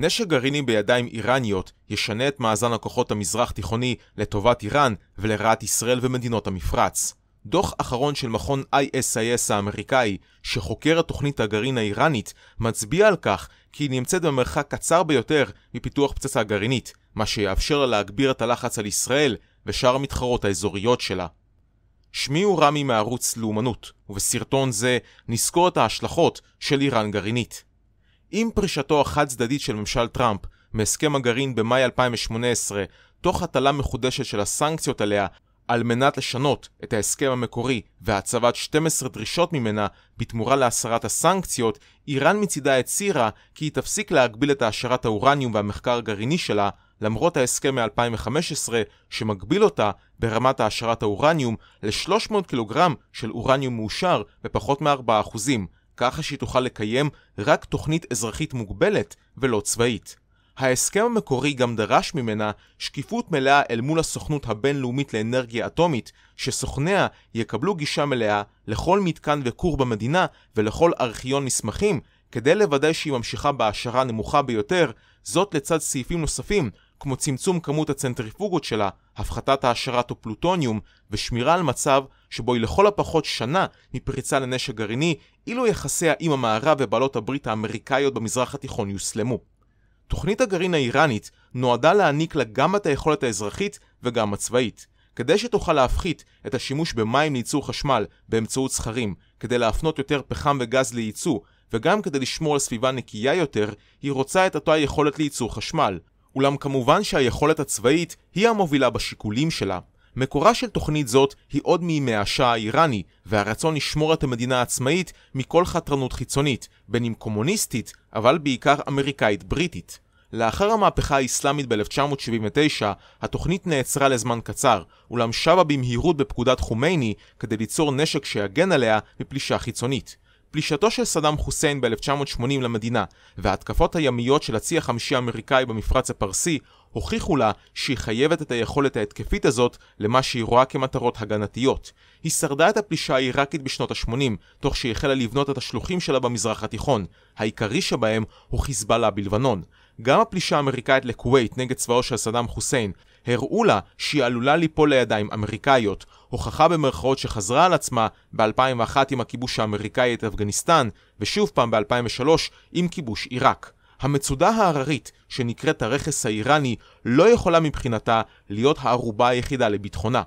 נשק גרעיני בידיים איראניות ישנה את מאזן הכוחות המזרח-תיכוני לטובת איראן ולרעת ישראל ומדינות המפרץ. דוח אחרון של מכון ISIS האמריקאי, שחוקר את תוכנית הגרעין האיראנית, מצביע על כך כי היא נמצאת במרחק קצר ביותר מפיתוח פצצה גרעינית, מה שיאפשר לה להגביר את הלחץ על ישראל ושאר המתחרות האזוריות שלה. שמי הוא רמי מערוץ לאומנות, ובסרטון זה נזכור את ההשלכות של איראן גרעינית. עם פרישתו החד-צדדית של ממשל טראמפ מהסכם הגרעין במאי 2018, תוך הטלה מחודשת של הסנקציות עליה על מנת לשנות את ההסכם המקורי והצבת 12 דרישות ממנה בתמורה להסרת הסנקציות, איראן מצידה הצהירה כי היא תפסיק להגביל את העשרת האורניום והמחקר הגרעיני שלה, למרות ההסכם מ-2015 שמגביל אותה ברמת העשרת האורניום ל-300 קילוגרם של אורניום מאושר בפחות מ-4%. ככה שהיא תוכל לקיים רק תוכנית אזרחית מוגבלת ולא צבאית. ההסכם המקורי גם דרש ממנה שקיפות מלאה אל מול הסוכנות הבינלאומית לאנרגיה אטומית, שסוכניה יקבלו גישה מלאה לכל מתקן וכור במדינה ולכל ארכיון מסמכים, כדי לוודא שהיא ממשיכה בהעשרה נמוכה ביותר, זאת לצד סעיפים נוספים, כמו צמצום כמות הצנטריפוגות שלה, הפחתת העשרת ופלוטוניום ושמירה על מצב שבו היא לכל הפחות שנה מפריצה לנשק גרעיני, אילו יחסיה עם המערב ובעלות הברית האמריקאיות במזרח התיכון יוסלמו. תוכנית הגרעין האיראנית נועדה להעניק לה גם את היכולת האזרחית וגם הצבאית. כדי שתוכל להפחית את השימוש במים לייצור חשמל באמצעות סכרים, כדי להפנות יותר פחם וגז לייצוא, וגם כדי לשמור על סביבה נקייה יותר, היא רוצה את אותה יכולת לייצור חשמל. אולם כמובן שהיכולת הצבאית היא המובילה בשיקולים שלה. מקורה של תוכנית זאת היא עוד מימי השעה האיראני, והרצון לשמור את המדינה העצמאית מכל חתרנות חיצונית, בין אם קומוניסטית, אבל בעיקר אמריקאית-בריטית. לאחר המהפכה האסלאמית ב-1979, התוכנית נעצרה לזמן קצר, אולם שבה במהירות בפקודת חומייני כדי ליצור נשק שיגן עליה מפלישה חיצונית. פלישתו של סדאם חוסיין ב-1980 למדינה וההתקפות הימיות של הצי החמישי האמריקאי במפרץ הפרסי הוכיחו לה שהיא חייבת את היכולת ההתקפית הזאת למה שהיא רואה כמטרות הגנתיות. היא שרדה את הפלישה העיראקית בשנות ה-80, תוך שהיא החלה לבנות את השלוחים שלה במזרח התיכון. העיקרי שבהם הוא חיזבאללה בלבנון. גם הפלישה האמריקאית לכווית נגד צבאו של סדאם חוסיין הראו לה שהיא עלולה ליפול לידיים אמריקאיות, הוכחה במרכאות שחזרה על עצמה ב-2001 עם הכיבוש האמריקאי את אפגניסטן, ושוב פעם ב-2003 עם כיבוש עיראק. המצודה ההררית, שנקראת הרכס האיראני, לא יכולה מבחינתה להיות הערובה היחידה לביטחונה.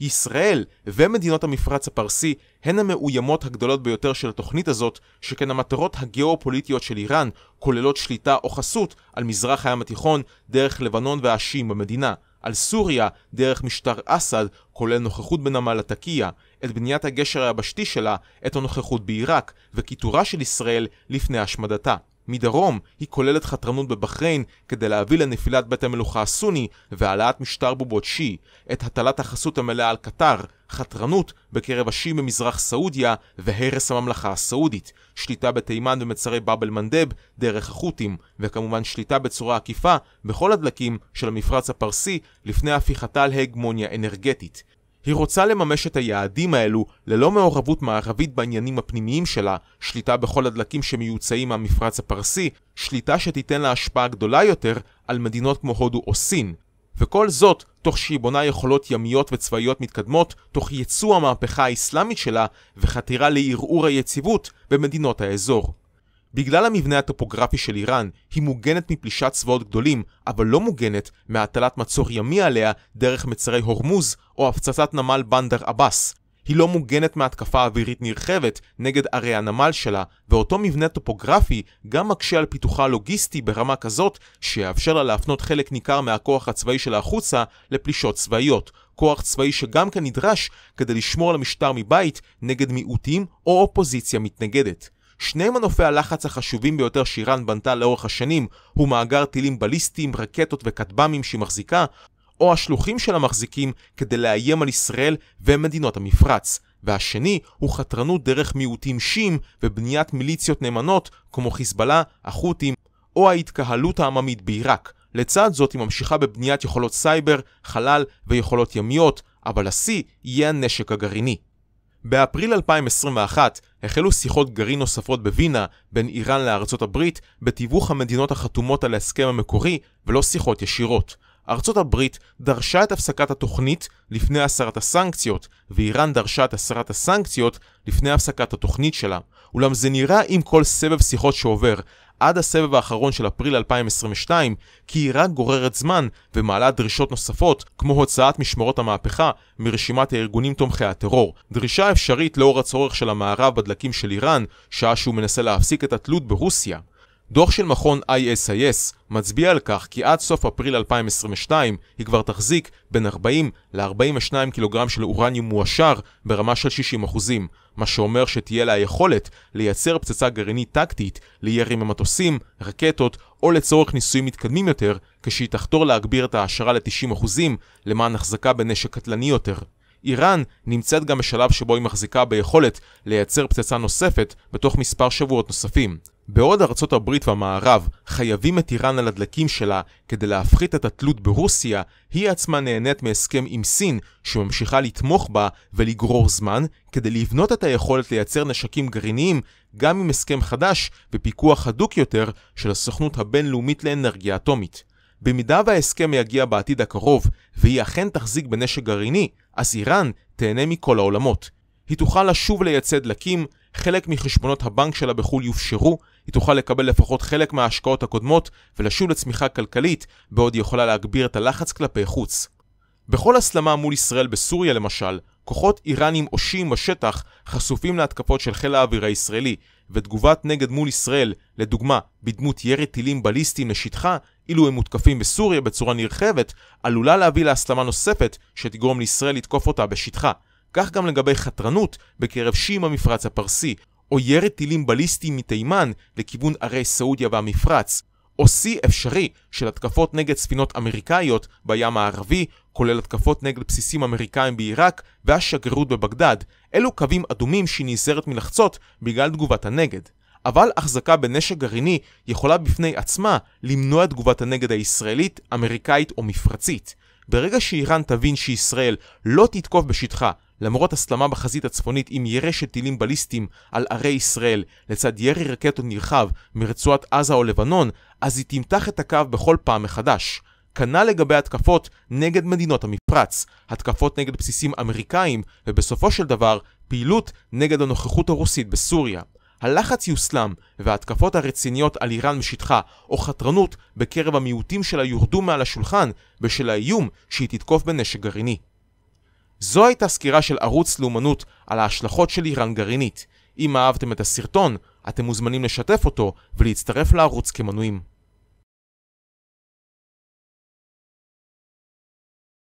ישראל ומדינות המפרץ הפרסי הן המאוימות הגדולות ביותר של התוכנית הזאת, שכן המטרות הגיאופוליטיות של איראן כוללות שליטה או חסות על מזרח הים התיכון דרך לבנון והשיעים במדינה. על סוריה דרך משטר אסד, כולל נוכחות בנמל התקיה, את בניית הגשר היבשתי שלה, את הנוכחות בעיראק, וכיתורה של ישראל לפני השמדתה. מדרום היא כוללת חתרנות בבחריין כדי להביא לנפילת בית המלוכה הסוני והעלאת משטר בובות שיעי, את הטלת החסות המלאה על קטר, חתרנות בקרב השיעי במזרח סעודיה והרס הממלכה הסעודית, שליטה בתימן ומצרי באב אל מנדב דרך החות'ים, וכמובן שליטה בצורה עקיפה בכל הדלקים של המפרץ הפרסי לפני הפיכתה להגמוניה אנרגטית. היא רוצה לממש את היעדים האלו ללא מעורבות מערבית בעניינים הפנימיים שלה, שליטה בכל הדלקים שמיוצאים מהמפרץ הפרסי, שליטה שתיתן לה השפעה גדולה יותר על מדינות כמו הודו או סין. וכל זאת, תוך שהיא בונה יכולות ימיות וצבאיות מתקדמות, תוך ייצוא המהפכה האסלאמית שלה וחתירה לערעור היציבות במדינות האזור. בגלל המבנה הטופוגרפי של איראן, היא מוגנת מפלישת צבאות גדולים, אבל לא מוגנת מהטלת מצור ימי עליה דרך מצרי הורמוז או הפצצת נמל בנדר עבאס. היא לא מוגנת מהתקפה אווירית נרחבת נגד ערי הנמל שלה, ואותו מבנה טופוגרפי גם מקשה על פיתוחה הלוגיסטי ברמה כזאת שיאפשר לה להפנות חלק ניכר מהכוח הצבאי שלה החוצה לפלישות צבאיות, כוח צבאי שגם כן נדרש כדי לשמור על המשטר מבית נגד מיעוטים או אופוזיציה מתנגדת. שני מנופי הלחץ החשובים ביותר שאיראן בנתה לאורך השנים הוא מאגר טילים בליסטיים, רקטות וכטב"מים שהיא מחזיקה, או השלוחים שלה מחזיקים כדי לאיים על ישראל ומדינות המפרץ. והשני הוא חתרנות דרך מיעוטים שיעים ובניית מיליציות נאמנות כמו חיזבאללה, החות'ים או ההתקהלות העממית בעיראק. לצד זאת היא ממשיכה בבניית יכולות סייבר, חלל ויכולות ימיות, אבל השיא יהיה הנשק הגרעיני. באפריל 2021 החלו שיחות גרעין נוספות בווינה בין איראן לארצות הברית בתיווך המדינות החתומות על ההסכם המקורי ולא שיחות ישירות. ארצות הברית דרשה את הפסקת התוכנית לפני הסרת הסנקציות, ואיראן דרשה את הסרת הסנקציות לפני הפסקת התוכנית שלה. אולם זה נראה עם כל סבב שיחות שעובר, עד הסבב האחרון של אפריל 2022, כי היא רק גוררת זמן ומעלה דרישות נוספות, כמו הוצאת משמרות המהפכה מרשימת הארגונים תומכי הטרור. דרישה אפשרית לאור הצורך של המערב בדלקים של איראן, שעה שהוא מנסה להפסיק את התלות ברוסיה. דוח של מכון ISIS מצביע על כך כי עד סוף אפריל 2022 היא כבר תחזיק בין 40 ל-42 קילוגרם של אורניום מועשר ברמה של 60%, מה שאומר שתהיה לה היכולת לייצר פצצה גרעינית טקטית לירי ממטוסים, רקטות או לצורך ניסויים מתקדמים יותר, כשהיא תחתור להגביר את ההעשרה ל-90% למען החזקה בנשק קטלני יותר. איראן נמצאת גם בשלב שבו היא מחזיקה ביכולת לייצר פצצה נוספת בתוך מספר שבועות נוספים. בעוד ארצות הברית והמערב חייבים את איראן על הדלקים שלה כדי להפחית את התלות ברוסיה, היא עצמה נהנית מהסכם עם סין, שממשיכה לתמוך בה ולגרור זמן, כדי לבנות את היכולת לייצר נשקים גרעיניים, גם עם הסכם חדש ופיקוח הדוק יותר של הסוכנות הבינלאומית לאנרגיה אטומית. במידה וההסכם יגיע בעתיד הקרוב, והיא אכן תחזיק בנשק גרעיני, אז איראן תהנה מכל העולמות. היא תוכל לשוב לייצא דלקים, חלק מחשבונות הבנק שלה בחו"ל יופשרו, היא תוכל לקבל לפחות חלק מההשקעות הקודמות ולשוב לצמיחה כלכלית, בעוד היא יכולה להגביר את הלחץ כלפי חוץ. בכל הסלמה מול ישראל בסוריה למשל, כוחות איראנים אושים בשטח חשופים להתקפות של חיל האוויר הישראלי, ותגובת נגד מול ישראל, לדוגמה בדמות ירי טילים בליסטיים לשטחה, אילו הם מותקפים בסוריה בצורה נרחבת, עלולה להביא להסלמה נוספת שתגרום לישראל לתקוף אותה בשטחה. כך גם לגבי חתרנות בקרב שיעים המפרץ הפרסי, או ירד טילים בליסטיים מתימן לכיוון ערי סעודיה והמפרץ, או שיא אפשרי של התקפות נגד ספינות אמריקאיות בים הערבי, כולל התקפות נגד בסיסים אמריקאים בעיראק והשגרירות בבגדד. אלו קווים אדומים שהיא נזהרת מלחצות בגלל תגובת הנגד. אבל החזקה בנשק גרעיני יכולה בפני עצמה למנוע את תגובת הנגד הישראלית, אמריקאית או מפרצית. ברגע שאיראן תבין שישראל לא תתקוף בשטחה למרות הסלמה בחזית הצפונית עם ירשת טילים בליסטיים על ערי ישראל לצד ירי רקטות נרחב מרצועת עזה או לבנון, אז היא תמתח את הקו בכל פעם מחדש. כנ"ל לגבי התקפות נגד מדינות המפרץ, התקפות נגד בסיסים אמריקאים, ובסופו של דבר פעילות נגד הנוכחות הרוסית בסוריה. הלחץ יוסלם וההתקפות הרציניות על איראן משטחה או חתרנות בקרב המיעוטים שלה יורדו מעל השולחן בשל האיום שהיא תתקוף בנשק גרעיני. זו הייתה סקירה של ערוץ לאומנות על ההשלכות של איראן גרעינית. אם אהבתם את הסרטון, אתם מוזמנים לשתף אותו ולהצטרף לערוץ כמנויים.